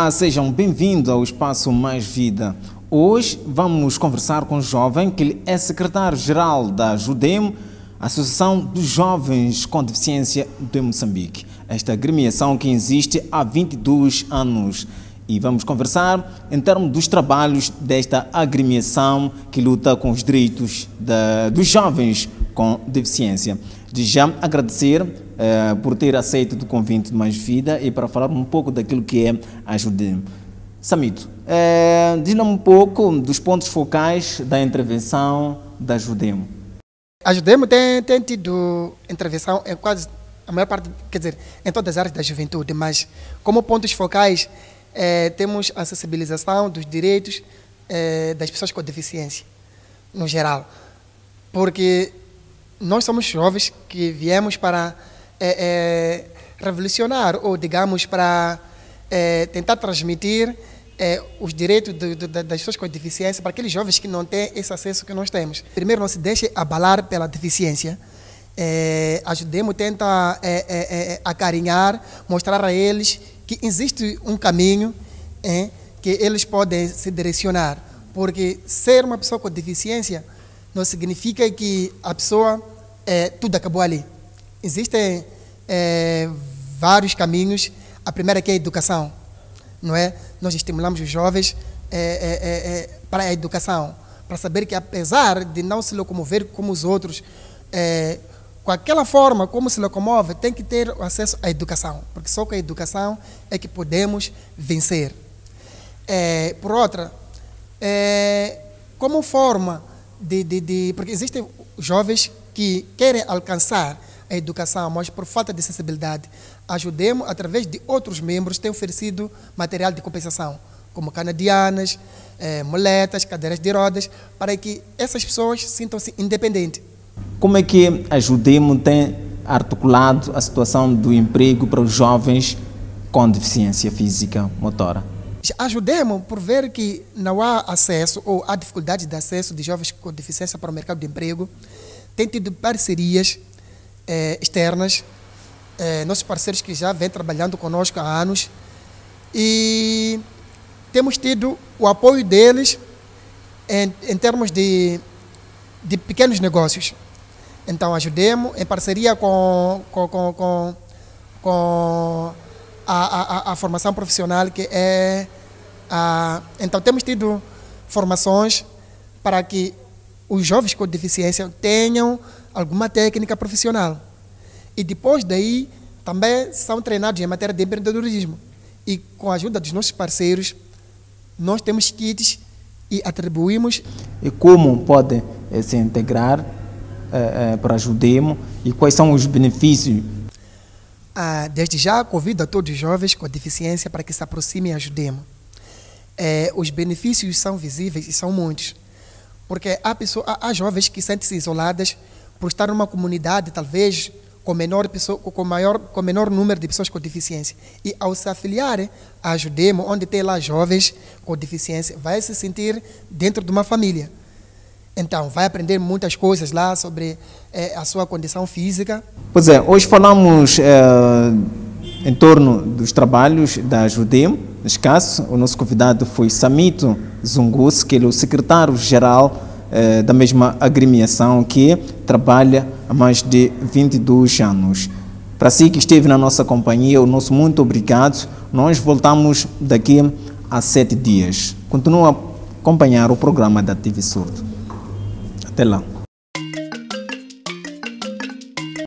Olá, ah, sejam bem-vindos ao Espaço Mais Vida. Hoje vamos conversar com um jovem que é secretário-geral da JUDEM, Associação dos Jovens com Deficiência de Moçambique. Esta agremiação que existe há 22 anos. E vamos conversar em termos dos trabalhos desta agremiação que luta com os direitos dos jovens com deficiência. De já agradecer uh, por ter aceito o convite de Mais Vida e para falar um pouco daquilo que é a Judim. Samito, uh, eh, diz-nos um pouco dos pontos focais da intervenção da Judemo. A Judemo tem, tem tido intervenção em quase a maior parte, quer dizer, em todas as áreas da juventude, mas como pontos focais eh, temos a sensibilização dos direitos das pessoas com deficiência, no geral. Porque nós somos jovens que viemos para é, é, revolucionar ou, digamos, para é, tentar transmitir os direitos do, do, das pessoas com deficiência para aqueles jovens que não têm esse acesso que nós temos. Primeiro, não se deixe abalar pela deficiência. ajudemos, tenta acarinhar, mostrar a eles que existe um caminho que eles podem se direcionar. Porque ser uma pessoa com deficiência não significa que a pessoa é, tudo acabou ali. Existem é, vários caminhos. A primeira é que é a educação, não é? Nós estimulamos os jovens é, é, é, para a educação, para saber que apesar de não se locomover como os outros, com aquela forma como se locomove, tem que ter acesso à educação, porque só com a educação é que podemos vencer. É, por outra, é, como forma de, de, de, Porque existem jovens que querem alcançar a educação, mas por falta de sensibilidade, ajudemos através de outros membros que têm oferecido material de compensação, como canadianas, eh, moletas, cadeiras de rodas, para que essas pessoas sintam-se independentes. Como é que a Judemo tem articulado a situação do emprego para os jovens com deficiência física motora? Ajudemos por ver que não há acesso ou há dificuldade de acesso de jovens com deficiência para o mercado de emprego tem tido parcerias eh, externas, eh, nossos parceiros que já vêm trabalhando conosco há anos, e temos tido o apoio deles em, em termos de, de pequenos negócios. Então, ajudemos em parceria com, com, com, com, com a, a, a, formação profissional, que é. A, então, temos tido formações para que os jovens com deficiência tenham alguma técnica profissional. E depois daí, também são treinados em matéria de empreendedorismo. E com a ajuda dos nossos parceiros, nós temos kits e atribuímos. E como podem eh, se integrar eh, eh, para Judemo e quais são os benefícios? Ah, desde já, convido a todos os jovens com deficiência para que se aproximem a Judemo. Eh, os benefícios são visíveis e são muitos. Porque há, pessoas, há jovens que sentem-se isoladas por estar numa comunidade, talvez, com menor, pessoa, com, maior, com menor número de pessoas com deficiência. E ao se afiliar à Judemo, onde tem lá jovens com deficiência, vai se sentir dentro de uma família. Então, vai aprender muitas coisas lá sobre é, a sua condição física. Pois é, hoje falamos é, em torno dos trabalhos da Judemo, nesse o nosso convidado foi Samito Zungus, que é o secretário-geral eh, da mesma agremiação, que trabalha há mais de 22 anos. Para si que esteve na nossa companhia, o nosso muito obrigado. Nós voltamos daqui a sete dias. Continua a acompanhar o programa da TV Surdo. Até lá.